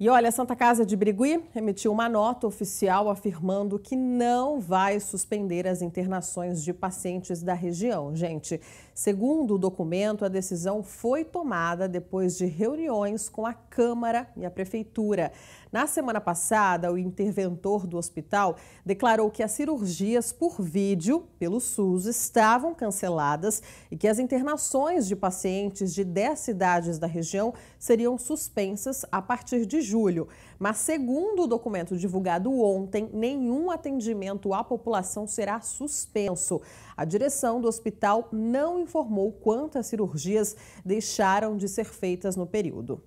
E olha, a Santa Casa de Birigui emitiu uma nota oficial afirmando que não vai suspender as internações de pacientes da região. Gente, segundo o documento, a decisão foi tomada depois de reuniões com a Câmara e a Prefeitura. Na semana passada, o interventor do hospital declarou que as cirurgias por vídeo pelo SUS estavam canceladas e que as internações de pacientes de 10 cidades da região seriam suspensas a partir de julho. Mas, segundo o documento divulgado ontem, nenhum atendimento à população será suspenso. A direção do hospital não informou quantas cirurgias deixaram de ser feitas no período.